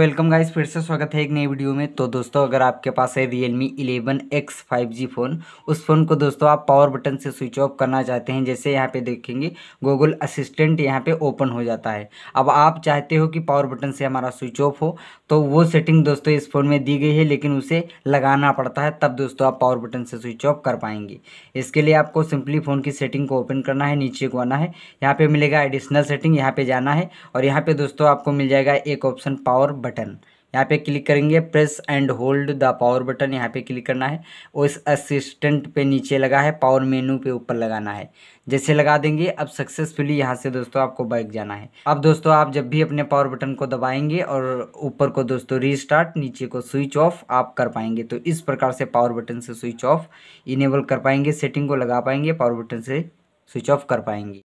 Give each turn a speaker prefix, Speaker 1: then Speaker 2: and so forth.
Speaker 1: welcome guys फिर से स्वागत है एक नई वीडियो में तो दोस्तों अगर आपके पास है Realme eleven X five G phone उस फ़ोन को दोस्तों आप पावर बटन से स्विच ऑफ करना चाहते हैं जैसे यहाँ पे देखेंगे गूगल असिस्टेंट यहाँ पे ओपन हो जाता है अब आप चाहते हो कि पावर बटन से हमारा स्विच ऑफ हो तो वो सेटिंग दोस्तों इस फ़ोन में दी गई है लेकिन उसे लगाना पड़ता है तब दोस्तों आप पावर बटन से स्विच ऑफ कर पाएंगे इसके लिए आपको सिंपली फ़ोन की सेटिंग को ओपन करना है नीचे को आना है यहाँ पर मिलेगा एडिशनल सेटिंग यहाँ पर जाना है और यहाँ पर दोस्तों आपको मिल जाएगा एक ऑप्शन पावर बटन यहाँ पे क्लिक करेंगे press and hold the power button यहाँ पे क्लिक करना है और इस असिस्टेंट पे नीचे लगा है पावर मेनू पे ऊपर लगाना है जैसे लगा देंगे अब सक्सेसफुली यहाँ से दोस्तों आपको बाइक जाना है अब दोस्तों आप जब भी अपने पावर बटन को दबाएंगे और ऊपर को दोस्तों रीस्टार्ट नीचे को स्विच ऑफ आप कर पाएंगे तो इस प्रकार से पावर बटन से स्विच ऑफ इनेबल कर पाएंगे सेटिंग को लगा पाएंगे पावर बटन से स्विच ऑफ कर पाएंगे